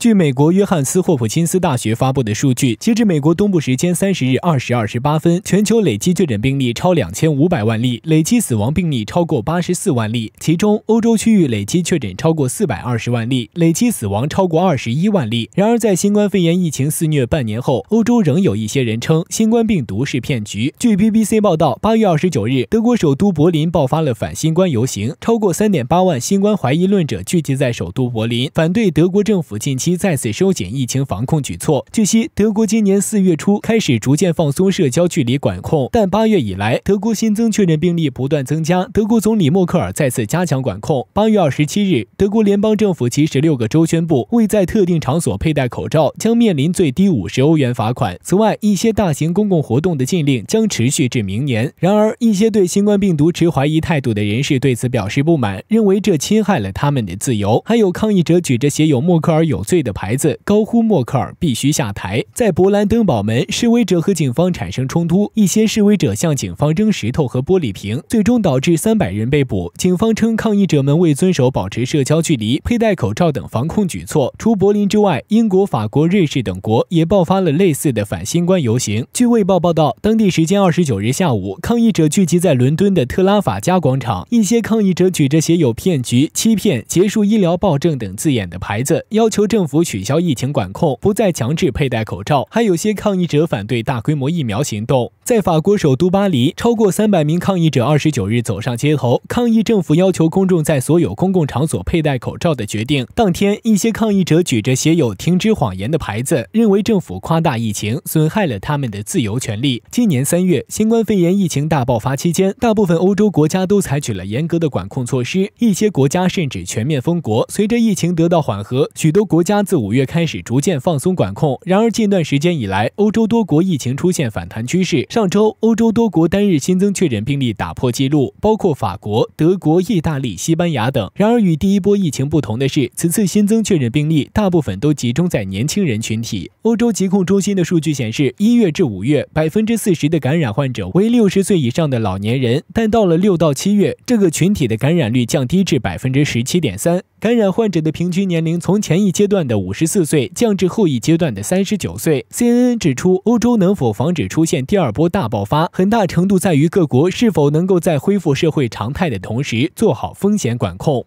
据美国约翰斯霍普金斯大学发布的数据，截至美国东部时间三十日二时二十八分，全球累计确诊病例超两千五百万例，累计死亡病例超过八十四万例。其中，欧洲区域累计确诊超过四百二十万例，累计死亡超过二十一万例。然而，在新冠肺炎疫情肆虐半年后，欧洲仍有一些人称新冠病毒是骗局。据 BBC 报道，八月二十九日，德国首都柏林爆发了反新冠游行，超过三点八万新冠怀疑论者聚集在首都柏林，反对德国政府近期。再次收紧疫情防控举措。据悉，德国今年四月初开始逐渐放松社交距离管控，但八月以来，德国新增确诊病例不断增加。德国总理默克尔再次加强管控。八月二十七日，德国联邦政府及十六个州宣布，未在特定场所佩戴口罩将面临最低五十欧元罚款。此外，一些大型公共活动的禁令将持续至明年。然而，一些对新冠病毒持怀疑态度的人士对此表示不满，认为这侵害了他们的自由。还有抗议者举着写有“默克尔有罪”。的牌子高呼默克尔必须下台。在勃兰登堡门，示威者和警方产生冲突，一些示威者向警方扔石头和玻璃瓶，最终导致三百人被捕。警方称抗议者们未遵守保持社交距离、佩戴口罩等防控举措。除柏林之外，英国、法国、瑞士等国也爆发了类似的反新冠游行。据卫报报道，当地时间二十九日下午，抗议者聚集在伦敦的特拉法加广场，一些抗议者举着写有“骗局”“欺骗”“结束医疗暴政”等字眼的牌子，要求政府。府取消疫情管控，不再强制佩戴口罩，还有些抗议者反对大规模疫苗行动。在法国首都巴黎，超过三百名抗议者二十九日走上街头抗议政府要求公众在所有公共场所佩戴口罩的决定。当天，一些抗议者举着写有“停止谎言”的牌子，认为政府夸大疫情，损害了他们的自由权利。今年三月，新冠肺炎疫情大爆发期间，大部分欧洲国家都采取了严格的管控措施，一些国家甚至全面封国。随着疫情得到缓和，许多国家。自五月开始逐渐放松管控，然而近段时间以来，欧洲多国疫情出现反弹趋势。上周，欧洲多国单日新增确诊病例打破纪录，包括法国、德国、意大利、西班牙等。然而，与第一波疫情不同的是，此次新增确诊病例大部分都集中在年轻人群体。欧洲疾控中心的数据显示，一月至五月，百分之四十的感染患者为六十岁以上的老年人，但到了六到七月，这个群体的感染率降低至百分之十七点三，感染患者的平均年龄从前一阶段。的五十四岁降至后一阶段的三十九岁。CNN 指出，欧洲能否防止出现第二波大爆发，很大程度在于各国是否能够在恢复社会常态的同时做好风险管控。